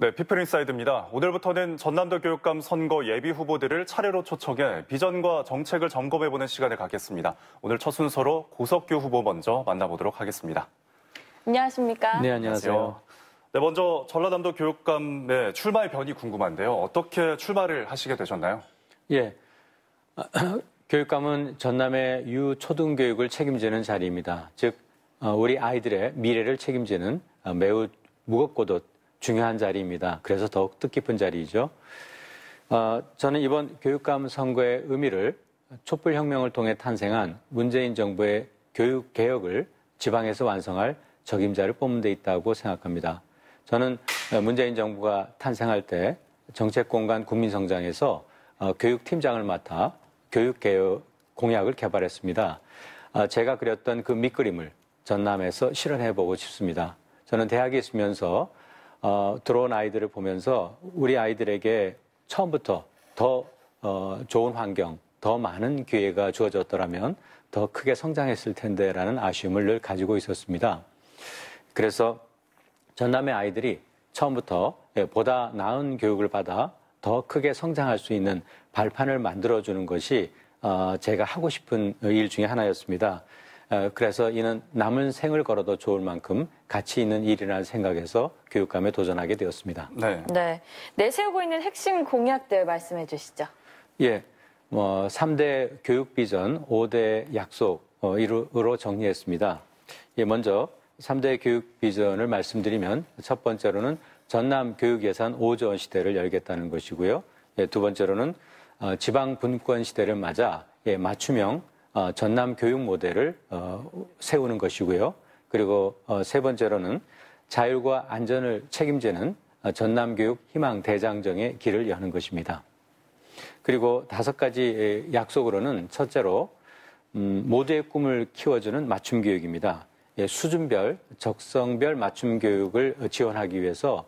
네, 피플인사이드입니다. 오늘부터는 전남도 교육감 선거 예비 후보들을 차례로 초청해 비전과 정책을 점검해보는 시간을 갖겠습니다. 오늘 첫 순서로 고석규 후보 먼저 만나보도록 하겠습니다. 안녕하십니까? 네, 안녕하세요. 네, 먼저 전라남도 교육감의 출마의 변이 궁금한데요. 어떻게 출마를 하시게 되셨나요? 예. 교육감은 전남의 유초등교육을 책임지는 자리입니다. 즉, 어, 우리 아이들의 미래를 책임지는 어, 매우 무겁고도 중요한 자리입니다. 그래서 더욱 뜻깊은 자리이죠. 어, 저는 이번 교육감 선거의 의미를 촛불혁명을 통해 탄생한 문재인 정부의 교육개혁을 지방에서 완성할 적임자를 뽑는 데 있다고 생각합니다. 저는 어, 문재인 정부가 탄생할 때 정책공간 국민성장에서 어, 교육팀장을 맡아 교육개혁 공약을 개발했습니다. 아, 제가 그렸던 그 밑그림을 전남에서 실현해보고 싶습니다. 저는 대학에 있으면서 어, 들어온 아이들을 보면서 우리 아이들에게 처음부터 더 어, 좋은 환경, 더 많은 기회가 주어졌더라면 더 크게 성장했을 텐데라는 아쉬움을 늘 가지고 있었습니다. 그래서 전남의 아이들이 처음부터 예, 보다 나은 교육을 받아 더 크게 성장할 수 있는 발판을 만들어주는 것이 어, 제가 하고 싶은 일 중에 하나였습니다. 어, 그래서 이는 남은 생을 걸어도 좋을 만큼 가치 있는 일이라는 생각에서 교육감에 도전하게 되었습니다. 네. 네. 내세우고 있는 핵심 공약들 말씀해 주시죠. 예. 뭐 3대 교육 비전, 5대 약속 으로 어, 정리했습니다. 예, 먼저 3대 교육 비전을 말씀드리면 첫 번째로는 전남 교육 예산 5조 원 시대를 열겠다는 것이고요. 예, 두 번째로는 어, 지방 분권 시대를 맞아 예, 맞춤형 어, 전남 교육 모델을 어, 세우는 것이고요. 그리고 어, 세 번째로는 자율과 안전을 책임지는 전남 교육 희망 대장정의 길을 여는 것입니다. 그리고 다섯 가지 약속으로는 첫째로 음, 모두의 꿈을 키워주는 맞춤 교육입니다. 예, 수준별, 적성별 맞춤 교육을 지원하기 위해서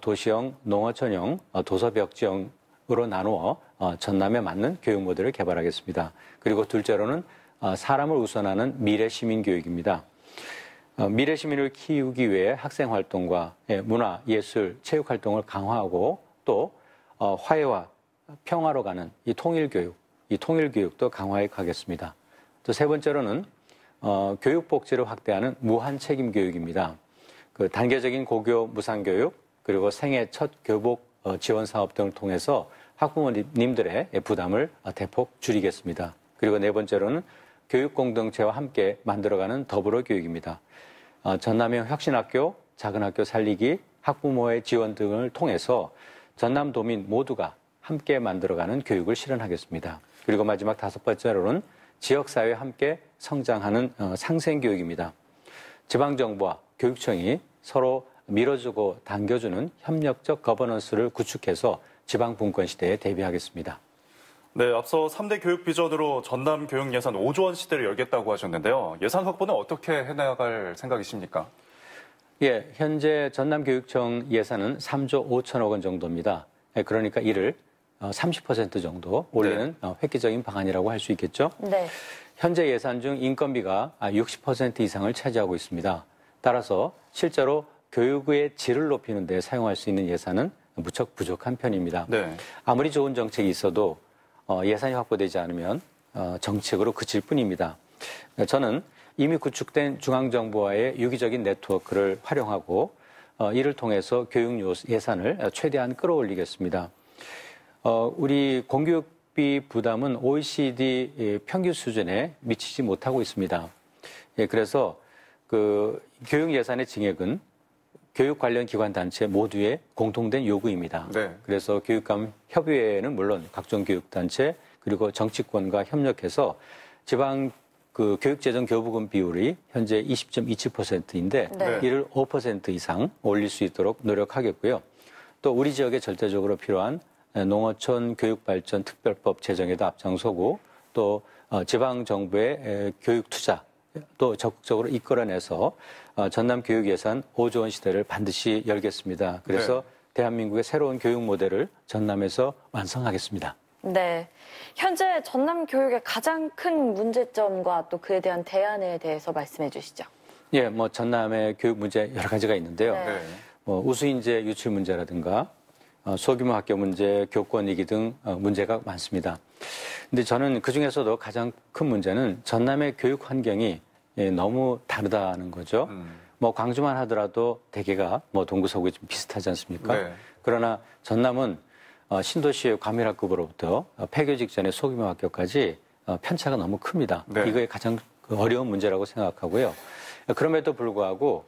도시형, 농어촌형, 도서벽지형으로 나누어 어, 전남에 맞는 교육 모델을 개발하겠습니다. 그리고 둘째로는 어, 사람을 우선하는 미래 시민 교육입니다. 어, 미래 시민을 키우기 위해 학생 활동과 예, 문화, 예술, 체육 활동을 강화하고 또 화해와 평화로 가는 이 통일 교육, 이 통일 교육도 강화해 가겠습니다. 또 세 번째로는 교육 복지를 확대하는 무한 책임 교육입니다. 그 단계적인 고교 무상 교육 그리고 생애 첫 교복 지원 사업 등을 통해서 학부모님들의 부담을 대폭 줄이겠습니다. 그리고 네 번째로는 교육 공동체와 함께 만들어가는 더불어 교육입니다. 어, 전남형 혁신학교, 작은 학교 살리기, 학부모의 지원 등을 통해서 전남도민 모두가 함께 만들어가는 교육을 실현하겠습니다. 그리고 마지막 다섯 번째로는 지역사회와 함께 성장하는 어, 상생교육입니다. 지방정부와 교육청이 서로 밀어주고 당겨주는 협력적 거버넌스를 구축해서 지방 분권 시대에 대비하겠습니다. 네, 앞서 3대 교육 비전으로 전남 교육 예산 5조 원 시대를 열겠다고 하셨는데요. 예산 확보는 어떻게 해나갈 생각이십니까? 예, 현재 전남교육청 예산은 3조 5천억 원 정도입니다. 예, 그러니까 이를 30% 어, 정도 올리는 네. 어, 획기적인 방안이라고 할 수 있겠죠. 네. 현재 예산 중 인건비가 60% 아, 이상을 차지하고 있습니다. 따라서 실제로 교육의 질을 높이는 데 사용할 수 있는 예산은 무척 부족한 편입니다. 네. 아무리 좋은 정책이 있어도 어, 예산이 확보되지 않으면 어, 정책으로 그칠 뿐입니다. 저는 이미 구축된 중앙정부와의 유기적인 네트워크를 활용하고 어, 이를 통해서 교육 예산을 최대한 끌어올리겠습니다. 우리 공교육비 부담은 OECD 예, 평균 수준에 미치지 못하고 있습니다. 예, 그래서 그 교육 예산의 증액은 교육 관련 기관 단체 모두의 공통된 요구입니다. 네. 그래서 교육감 협의회는 물론 각종 교육 단체 그리고 정치권과 협력해서 지방 그 교육재정 교부금 비율이 현재 20.27%인데 네. 이를 5% 이상 올릴 수 있도록 노력하겠고요. 또 우리 지역에 절대적으로 필요한 농어촌 교육발전 특별법 제정에도 앞장서고 또 어, 지방 정부의 교육 투자 또 적극적으로 이끌어내서 어, 전남 교육 예산 5조 원 시대를 반드시 열겠습니다. 그래서 네. 대한민국의 새로운 교육 모델을 전남에서 완성하겠습니다. 네. 현재 전남 교육의 가장 큰 문제점과 또 그에 대한 대안에 대해서 말씀해 주시죠. 예, 뭐 전남의 교육 문제 여러 가지가 있는데요. 네. 뭐 우수인재 유출 문제라든가 어, 소규모 학교 문제, 교권위기 등 어, 문제가 많습니다. 근데 저는 그 중에서도 가장 큰 문제는 전남의 교육 환경이 예, 너무 다르다는 거죠. 음. 뭐 광주만 하더라도 대개가 뭐 동구 서구에 좀 비슷하지 않습니까? 네. 그러나 전남은 어, 신도시의 과밀학급으로부터 폐교 직전의 소규모 학교까지 편차가 너무 큽니다. 네. 이거에 가장 그 어려운 문제라고 생각하고요. 그럼에도 불구하고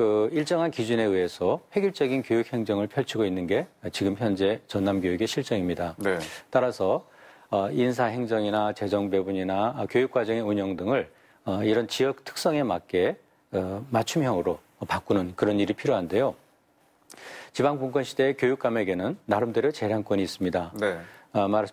그 일정한 기준에 의해서 획일적인 교육 행정을 펼치고 있는 게 지금 현재 전남 교육의 실정입니다. 네. 따라서 어, 인사 행정이나 재정 배분이나 교육 과정의 운영 등을 어, 이런 지역 특성에 맞게 어, 맞춤형으로 바꾸는 그런 일이 필요한데요. 지방 분권 시대의 교육감에게는 나름대로 재량권이 있습니다. 네.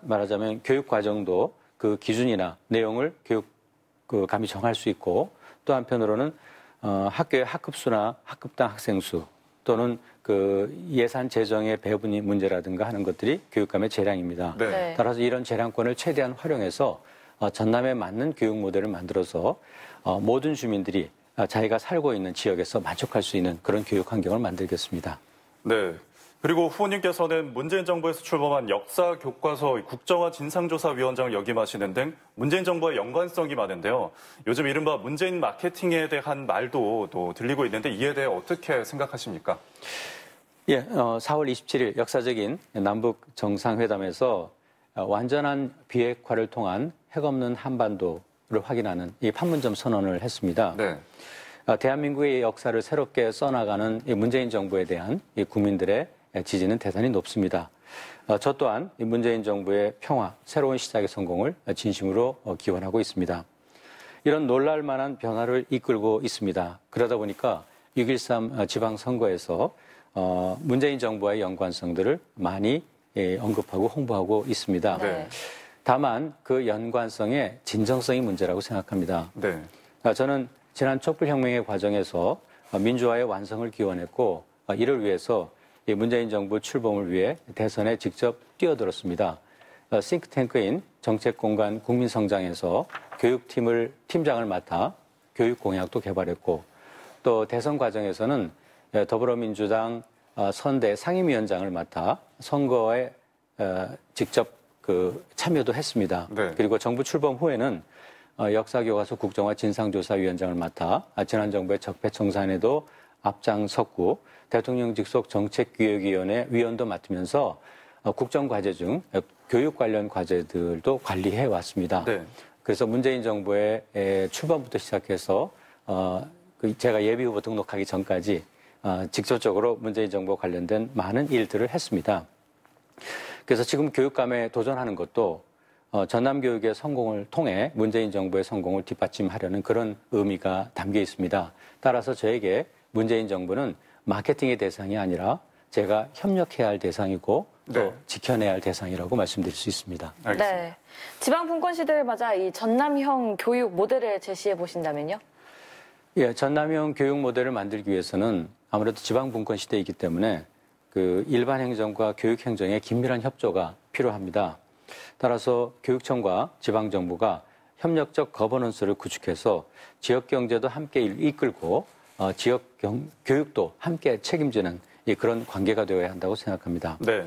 말하자면 교육 과정도 그 기준이나 내용을 교육감이 그 정할 수 있고 또 한편으로는 어, 학교의 학급수나 학급당 학생수 또는 그 예산 재정의 배분이 문제라든가 하는 것들이 교육감의 재량입니다. 네. 네. 따라서 이런 재량권을 최대한 활용해서 어, 전남에 맞는 교육 모델을 만들어서 어, 모든 주민들이 어, 자기가 살고 있는 지역에서 만족할 수 있는 그런 교육 환경을 만들겠습니다. 네. 그리고 후보님께서는 문재인 정부에서 출범한 역사 교과서 국정화 진상조사위원장을 역임하시는 등 문재인 정부와 연관성이 많은데요. 요즘 이른바 문재인 마케팅에 대한 말도 또 들리고 있는데 이에 대해 어떻게 생각하십니까? 예, 4월 어, 27일 역사적인 남북 정상회담에서 어, 완전한 비핵화를 통한 핵 없는 한반도를 확인하는 이 판문점 선언을 했습니다. 네. 어, 대한민국의 역사를 새롭게 써나가는 문재인 정부에 대한 국민들의 예, 지지는 대단히 높습니다. 어, 저 또한 문재인 정부의 평화, 새로운 시작의 성공을 진심으로 어, 기원하고 있습니다. 이런 놀랄만한 변화를 이끌고 있습니다. 그러다 보니까 6.13 지방선거에서 어, 문재인 정부와의 연관성들을 많이 예, 언급하고 홍보하고 있습니다. 네. 다만 그 연관성의 진정성이 문제라고 생각합니다. 네. 아, 저는 지난 촛불혁명의 과정에서 민주화의 완성을 기원했고 이를 위해서 문재인 정부 출범을 위해 대선에 직접 뛰어들었습니다. 어, 싱크탱크인 정책공간 국민성장에서 교육팀을 팀장을 맡아 교육 공약도 개발했고 또 대선 과정에서는 어, 더불어민주당 어, 선대 상임위원장을 맡아 선거에 직접 그 참여도 했습니다. 네. 그리고 정부 출범 후에는 역사교과서 국정화 진상조사위원장을 맡아 아, 지난 정부의 적폐청산에도 앞장섰고 대통령 직속 정책기획위원회 위원도 맡으면서 어, 국정과제 중 어, 교육 관련 과제들도 관리해 왔습니다. 네. 그래서 문재인 정부의 출범부터 시작해서 어, 그 제가 예비후보 등록하기 전까지 직접적으로 문재인 정부와 관련된 많은 일들을 했습니다. 그래서 지금 교육감에 도전하는 것도 전남 교육의 성공을 통해 문재인 정부의 성공을 뒷받침하려는 그런 의미가 담겨 있습니다. 따라서 저에게 문재인 정부는 마케팅의 대상이 아니라 제가 협력해야 할 대상이고 또 네. 지켜내야 할 대상이라고 말씀드릴 수 있습니다. 알겠습니다. 네. 지방 분권 시대를 맞아 이 전남형 교육 모델을 제시해 보신다면요? 예, 전남형 교육 모델을 만들기 위해서는 아무래도 지방 분권 시대이기 때문에 그 일반 행정과 교육 행정의 긴밀한 협조가 필요합니다. 따라서 교육청과 지방 정부가 협력적 거버넌스를 구축해서 지역 경제도 함께 이끌고 어, 지역 경, 교육도 함께 책임지는 그런 관계가 되어야 한다고 생각합니다. 네.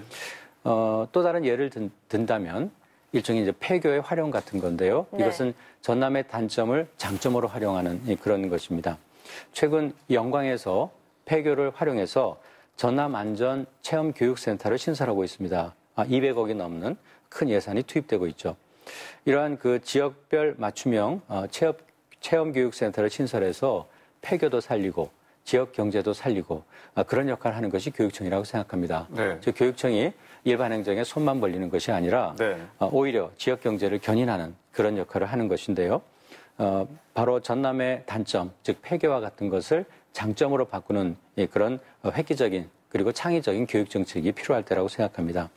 어, 또 다른 예를 든, 다면 일종의 이제 폐교의 활용 같은 건데요. 네. 이것은 전남의 단점을 장점으로 활용하는 그런 것입니다. 최근 영광에서 폐교를 활용해서 전남 안전 체험 교육센터를 신설하고 있습니다. 아, 200억이 넘는 큰 예산이 투입되고 있죠. 이러한 그 지역별 맞춤형 어, 체험, 체험 교육센터를 신설해서 폐교도 살리고 지역 경제도 살리고 아, 그런 역할을 하는 것이 교육청이라고 생각합니다. 네. 즉 교육청이 일반 행정에 손만 벌리는 것이 아니라 네. 아, 오히려 지역 경제를 견인하는 그런 역할을 하는 것인데요. 어, 바로 전남의 단점, 즉 폐교와 같은 것을 장점으로 바꾸는 예, 그런 어, 획기적인 그리고 창의적인 교육 정책이 필요할 때라고 생각합니다.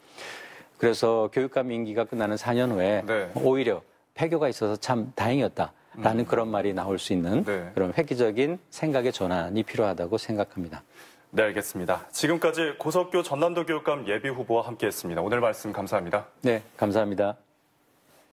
그래서 교육감 임기가 끝나는 4년 후에 네. 오히려 폐교가 있어서 참 다행이었다. 라는 음. 그런 말이 나올 수 있는 네. 그런 획기적인 생각의 전환이 필요하다고 생각합니다. 네, 알겠습니다. 지금까지 고석교 전남도 교육감 예비 후보와 함께했습니다. 오늘 말씀 감사합니다. 네, 감사합니다.